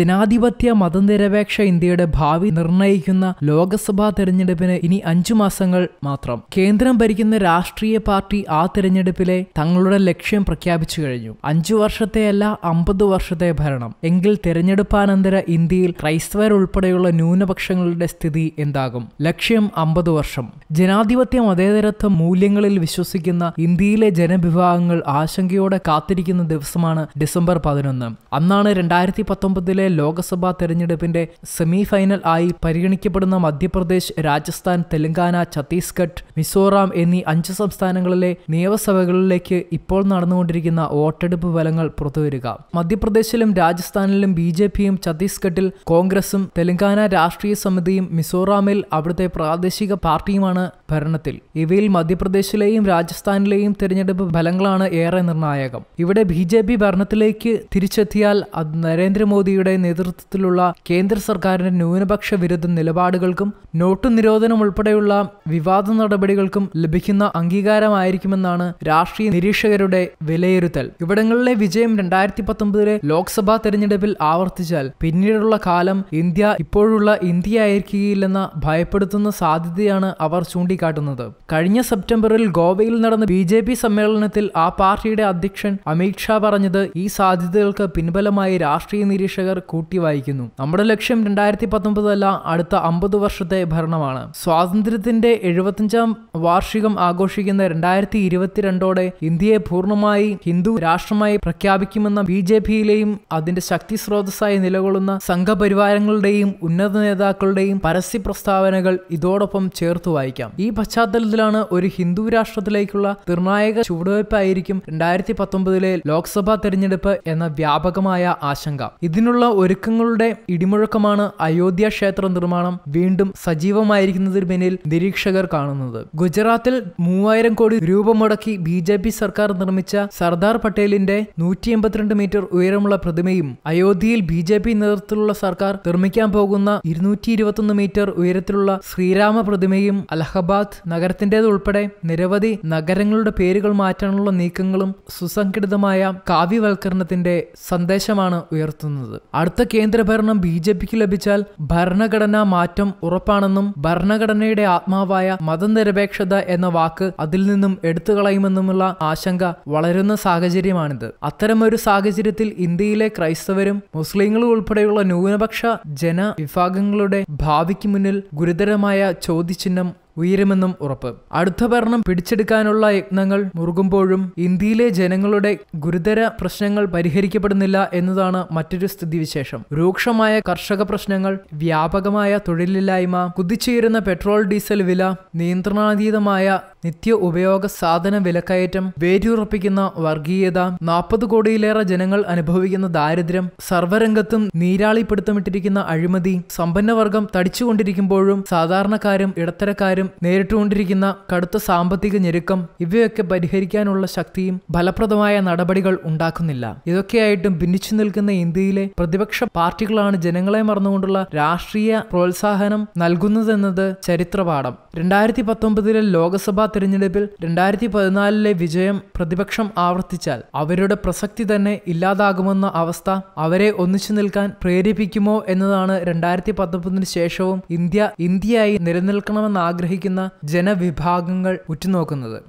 ജനാധിപത്യ മതനിരപേക്ഷ ഇന്ത്യയുടെ ഭാവി നിർണ്ണയിക്കുന്ന ലോക്സഭാ തെരഞ്ഞെടുപ്പിന് ഇനി അഞ്ചു മാസങ്ങൾ മാത്രം കേന്ദ്രം ഭരിക്കുന്ന രാഷ്ട്രീയ പാർട്ടി ആ തെരഞ്ഞെടുപ്പിലെ തങ്ങളുടെ ലക്ഷ്യം പ്രഖ്യാപിച്ചു കഴിഞ്ഞു അഞ്ചു വർഷത്തെയല്ല അമ്പത് വർഷത്തെ ഭരണം എങ്കിൽ തെരഞ്ഞെടുപ്പാനന്തര ഇന്ത്യയിൽ ക്രൈസ്തവരുൾപ്പെടെയുള്ള ന്യൂനപക്ഷങ്ങളുടെ സ്ഥിതി എന്താകും ലക്ഷ്യം അമ്പത് വർഷം ജനാധിപത്യ മതേതരത്വ മൂല്യങ്ങളിൽ വിശ്വസിക്കുന്ന ഇന്ത്യയിലെ ജനവിഭാഗങ്ങൾ ആശങ്കയോടെ കാത്തിരിക്കുന്ന ദിവസമാണ് ഡിസംബർ പതിനൊന്ന് അന്നാണ് രണ്ടായിരത്തി പത്തൊമ്പതിലെ ലോക്സഭാ തെരഞ്ഞെടുപ്പിന്റെ സെമിഫൈനൽ ആയി പരിഗണിക്കപ്പെടുന്ന മധ്യപ്രദേശ് രാജസ്ഥാൻ തെലങ്കാന ഛത്തീസ്ഗഡ് മിസോറാം എന്നീ അഞ്ച് സംസ്ഥാനങ്ങളിലെ നിയമസഭകളിലേക്ക് ഇപ്പോൾ നടന്നുകൊണ്ടിരിക്കുന്ന വോട്ടെടുപ്പ് ഫലങ്ങൾ പുറത്തുവരിക മധ്യപ്രദേശിലും രാജസ്ഥാനിലും ബി ജെ പിയും ഛത്തീസ്ഗഡിൽ കോൺഗ്രസും തെലങ്കാന രാഷ്ട്രീയ സമിതിയും മിസോറാമിൽ അവിടുത്തെ പ്രാദേശിക പാർട്ടിയുമാണ് ഭരണത്തിൽ ഇവയിൽ മധ്യപ്രദേശിലെയും രാജസ്ഥാനിലെയും തിരഞ്ഞെടുപ്പ് ഫലങ്ങളാണ് ഏറെ നിർണായകം ഇവിടെ ബി ഭരണത്തിലേക്ക് തിരിച്ചെത്തിയാൽ നരേന്ദ്രമോദിയുടെ ശർമ്മയുടെ നേതൃത്വത്തിലുള്ള കേന്ദ്ര സർക്കാരിന്റെ ന്യൂനപക്ഷ വിരുദ്ധ നിലപാടുകൾക്കും നോട്ടു നിരോധനം ഉൾപ്പെടെയുള്ള വിവാദ നടപടികൾക്കും ലഭിക്കുന്ന അംഗീകാരമായിരിക്കുമെന്നാണ് രാഷ്ട്രീയ നിരീക്ഷകരുടെ വിലയിരുത്തൽ ഇവിടങ്ങളിലെ വിജയം രണ്ടായിരത്തി പത്തൊമ്പതിലെ ലോക്സഭാ തെരഞ്ഞെടുപ്പിൽ ആവർത്തിച്ചാൽ പിന്നീടുള്ള കാലം ഇന്ത്യ ഇപ്പോഴുള്ള ഇന്ത്യ ആയിരിക്കുകയില്ലെന്ന ഭയപ്പെടുത്തുന്ന സാധ്യതയാണ് അവർ ചൂണ്ടിക്കാട്ടുന്നത് കഴിഞ്ഞ സെപ്റ്റംബറിൽ ഗോവയിൽ നടന്ന ബി ജെ പി സമ്മേളനത്തിൽ ആ പാർട്ടിയുടെ അധ്യക്ഷൻ അമിത്ഷാ പറഞ്ഞത് ഈ സാധ്യതകൾക്ക് പിൻബലമായി രാഷ്ട്രീയ നിരീക്ഷകർ കൂട്ടി വായിക്കുന്നു നമ്മുടെ ലക്ഷ്യം രണ്ടായിരത്തി പത്തൊമ്പതല്ല അടുത്ത അമ്പത് വർഷത്തെ ഭരണമാണ് സ്വാതന്ത്ര്യത്തിന്റെ എഴുപത്തിയഞ്ചാം വാർഷികം ആഘോഷിക്കുന്ന രണ്ടായിരത്തി ഇരുപത്തിരണ്ടോടെ ഇന്ത്യയെ പൂർണ്ണമായി ഹിന്ദു രാഷ്ട്രമായി പ്രഖ്യാപിക്കുമെന്ന ബി ജെ പിയിലെയും അതിന്റെ ശക്തി സ്രോതസ്സായി നിലകൊള്ളുന്ന സംഘപരിവാരങ്ങളുടെയും ഉന്നത നേതാക്കളുടെയും പരസ്യ പ്രസ്താവനകൾ ഇതോടൊപ്പം ചേർത്ത് വായിക്കാം ഈ പശ്ചാത്തലത്തിലാണ് ഒരു ഹിന്ദു രാഷ്ട്രത്തിലേക്കുള്ള നിർണായക ചുവടുവയ്പായിരിക്കും രണ്ടായിരത്തി പത്തൊമ്പതിലെ ലോക്സഭാ തെരഞ്ഞെടുപ്പ് എന്ന വ്യാപകമായ ആശങ്ക ഇതിനുള്ള ഒരുക്കങ്ങളുടെ ഇടിമുഴക്കമാണ് അയോധ്യ ക്ഷേത്ര നിർമ്മാണം വീണ്ടും സജീവമായിരിക്കുന്നതിന് പിന്നിൽ നിരീക്ഷകർ കാണുന്നത് ഗുജറാത്തിൽ മൂവായിരം കോടി രൂപ മുടക്കി ബി ജെ പി സർക്കാർ നിർമ്മിച്ച സർദാർ പട്ടേലിന്റെ നൂറ്റി എൺപത്തിരണ്ട് മീറ്റർ ഉയരമുള്ള പ്രതിമയും അയോധ്യയിൽ ബി ജെ പി നേതൃത്വത്തിലുള്ള സർക്കാർ നിർമ്മിക്കാൻ പോകുന്ന ഇരുന്നൂറ്റി ഇരുപത്തൊന്ന് മീറ്റർ ഉയരത്തിലുള്ള ശ്രീരാമ പ്രതിമയും അലഹബാദ് ഉൾപ്പെടെ നിരവധി നഗരങ്ങളുടെ പേരുകൾ മാറ്റാനുള്ള നീക്കങ്ങളും സുസംഘടിതമായ കാവ്യവൽക്കരണത്തിന്റെ സന്ദേശമാണ് ഉയർത്തുന്നത് അടുത്ത കേന്ദ്രഭരണം ബി ജെ പിക്ക് ലഭിച്ചാൽ ഭരണഘടനാ മാറ്റം ഉറപ്പാണെന്നും ഭരണഘടനയുടെ ആത്മാവായ മതനിരപേക്ഷത എന്ന വാക്ക് അതിൽ നിന്നും എടുത്തു കളയുമെന്നുമുള്ള ആശങ്ക വളരുന്ന സാഹചര്യമാണിത് അത്തരമൊരു സാഹചര്യത്തിൽ ഇന്ത്യയിലെ ക്രൈസ്തവരും മുസ്ലിങ്ങളും ഉൾപ്പെടെയുള്ള ന്യൂനപക്ഷ ജന വിഭാഗങ്ങളുടെ ഭാവിക്ക് മുന്നിൽ ഗുരുതരമായ ചോദ്യചിഹ്നം ഉയരുമെന്നും ഉറപ്പ് അടുത്ത ഭരണം പിടിച്ചെടുക്കാനുള്ള യജ്ഞങ്ങൾ മുറുകുമ്പോഴും ഇന്ത്യയിലെ ജനങ്ങളുടെ ഗുരുതര പ്രശ്നങ്ങൾ പരിഹരിക്കപ്പെടുന്നില്ല എന്നതാണ് മറ്റൊരു സ്ഥിതിവിശേഷം രൂക്ഷമായ കർഷക പ്രശ്നങ്ങൾ വ്യാപകമായ തൊഴിലില്ലായ്മ കുതിച്ചുയരുന്ന പെട്രോൾ ഡീസൽ വില നിയന്ത്രണാതീതമായ നിത്യ ഉപയോഗ സാധന വിലക്കയറ്റം വേരുറപ്പിക്കുന്ന വർഗീയത നാൽപ്പത് കോടിയിലേറെ ജനങ്ങൾ അനുഭവിക്കുന്ന ദാരിദ്ര്യം സർവ്വരംഗത്തും നീരാളിപ്പെടുത്തമിട്ടിരിക്കുന്ന അഴിമതി സമ്പന്നവർഗം തടിച്ചുകൊണ്ടിരിക്കുമ്പോഴും സാധാരണക്കാരും ഇടത്തരക്കാരും നേരിട്ടുകൊണ്ടിരിക്കുന്ന കടുത്ത സാമ്പത്തിക ഞെരുക്കം ഇവയൊക്കെ പരിഹരിക്കാനുള്ള ശക്തിയും ഫലപ്രദമായ നടപടികൾ ഉണ്ടാക്കുന്നില്ല ഇതൊക്കെയായിട്ടും ഭിന്നിച്ചു നിൽക്കുന്ന ഇന്ത്യയിലെ പ്രതിപക്ഷ പാർട്ടികളാണ് ജനങ്ങളെ മറന്നുകൊണ്ടുള്ള രാഷ്ട്രീയ പ്രോത്സാഹനം നൽകുന്നതെന്നത് ചരിത്രപാഠം രണ്ടായിരത്തി പത്തൊമ്പതിലെ ലോക്സഭാ തിരഞ്ഞെടുപ്പിൽ രണ്ടായിരത്തി പതിനാലിലെ വിജയം പ്രതിപക്ഷം ആവർത്തിച്ചാൽ അവരുടെ പ്രസക്തി തന്നെ ഇല്ലാതാകുമെന്ന അവസ്ഥ അവരെ ഒന്നിച്ചു നിൽക്കാൻ പ്രേരിപ്പിക്കുമോ എന്നതാണ് രണ്ടായിരത്തി പത്തൊമ്പതിനു ശേഷവും ഇന്ത്യ ഇന്ത്യയായി നിലനിൽക്കണമെന്ന് ആഗ്രഹിക്കുന്ന ജനവിഭാഗങ്ങൾ ഉറ്റുനോക്കുന്നത്